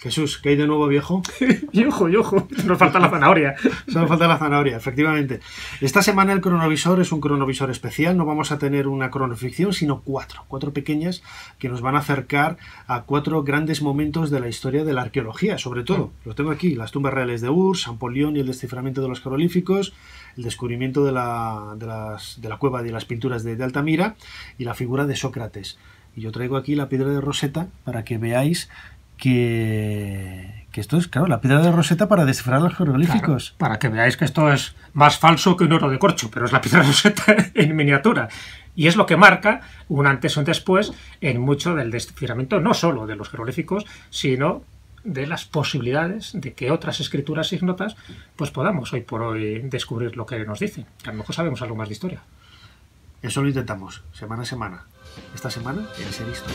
Jesús, ¿qué hay de nuevo, viejo? y ojo, nos falta la zanahoria. Solo falta la zanahoria, efectivamente. Esta semana el cronovisor es un cronovisor especial, no vamos a tener una cronoficción, sino cuatro, cuatro pequeñas que nos van a acercar a cuatro grandes momentos de la historia de la arqueología, sobre todo. lo tengo aquí, las tumbas reales de Ur, San Polión y el desciframiento de los carolíficos, el descubrimiento de la, de la cueva de las pinturas de, de Altamira y la figura de Sócrates. Y yo traigo aquí la piedra de Rosetta para que veáis que, esto es, claro, la piedra de Rosetta para descifrar los jeroglíficos. para que veáis que esto es más falso que un oro de corcho, pero es la piedra de Rosetta en miniatura. Y es lo que marca un antes o un después en mucho del desciframiento, no solo de los jeroglíficos, sino de las posibilidades de que otras escrituras ignotas pues podamos hoy por hoy descubrir lo que nos dicen. A lo mejor sabemos algo más de historia. Eso lo intentamos, semana a semana. Esta semana en ser visto.